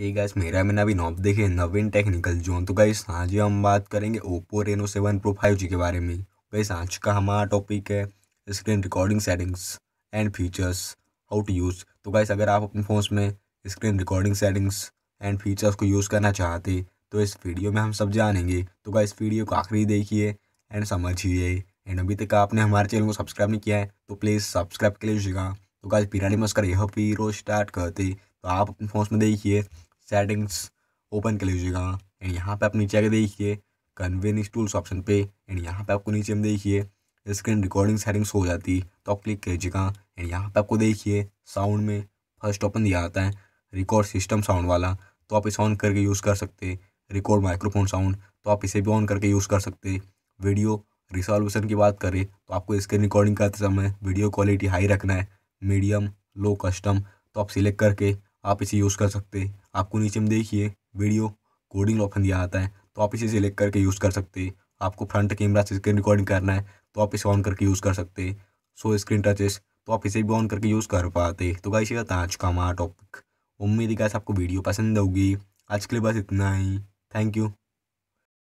ये गैस मेरा मैंने अभी नॉब देखे नवीन टेक्निकल जोन तो गाइस आज हम बात करेंगे Oppo Reno seven pro five G के बारे में गाइस आज का हमारा टॉपिक है screen recording settings and features how to use तो गाइस अगर आप अपने फ़ोन में screen recording settings and features को यूज़ करना चाहते तो इस वीडियो में हम सब जानेंगे तो इस वीडियो को आखिरी देखिए एंड समझिए एंड अभी तक आपने हमारे चैनल को सब्सक्राइब नहीं किया है तो प्लीज़ सब्सक्राइब कर लीजिएगा तो गाइस पिरानी मस्कर यह पीरो स्टार्ट करते तो आप अपने फ़ोन में देखिए सेटिंग्स ओपन कर लीजिएगा एंड यहाँ पे आप नीचे आगे देखिए कन्वीनियंस टूल्स ऑप्शन पे एंड यहाँ पे आपको नीचे में देखिए स्क्रीन रिकॉर्डिंग सेटिंग्स हो जाती तो आप क्लिक लीजिएगा एंड यहाँ पे आपको देखिए साउंड में फर्स्ट ऑप्शन दिया जाता है रिकॉर्ड सिस्टम साउंड वाला तो आप इसे ऑन करके यूज़ कर सकते रिकॉर्ड माइक्रोफोन साउंड तो आप इसे भी ऑन करके यूज़ कर सकते वीडियो रिसोल्यूशन की बात करें तो आपको स्क्रीन रिकॉर्डिंग करते समय वीडियो क्वालिटी हाई रखना है मीडियम लो कस्टम तो आप सिलेक्ट करके आप इसे यूज़ कर सकते आपको नीचे में देखिए वीडियो कोडिंग ऑप्शन दिया आता है तो आप इसे सिलेक्ट करके यूज़ कर सकते हैं आपको फ्रंट कैमरा से स्क्रीन रिकॉर्डिंग करना है तो आप इसे ऑन करके यूज़ कर सकते हैं सो स्क्रीन टचेस तो आप इसे भी ऑन करके यूज़ कर पाते तो गाइस ये था आज का हमारा टॉपिक उम्मीद है गाइस आपको वीडियो पसंद होगी आज के लिए बस इतना ही थैंक यू